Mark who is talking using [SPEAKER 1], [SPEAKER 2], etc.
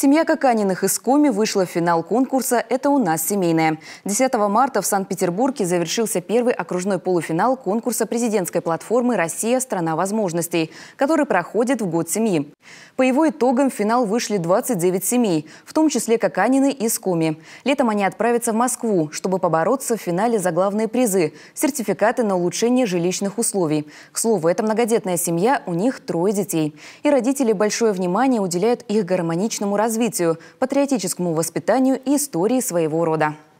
[SPEAKER 1] Семья Каканиных из Коми вышла в финал конкурса «Это у нас семейная. 10 марта в Санкт-Петербурге завершился первый окружной полуфинал конкурса президентской платформы «Россия – страна возможностей», который проходит в год семьи. По его итогам в финал вышли 29 семей, в том числе Каканины из Коми. Летом они отправятся в Москву, чтобы побороться в финале за главные призы – сертификаты на улучшение жилищных условий. К слову, это многодетная семья, у них трое детей. И родители большое внимание уделяют их гармоничному развитию развитию, патриотическому воспитанию и истории своего рода.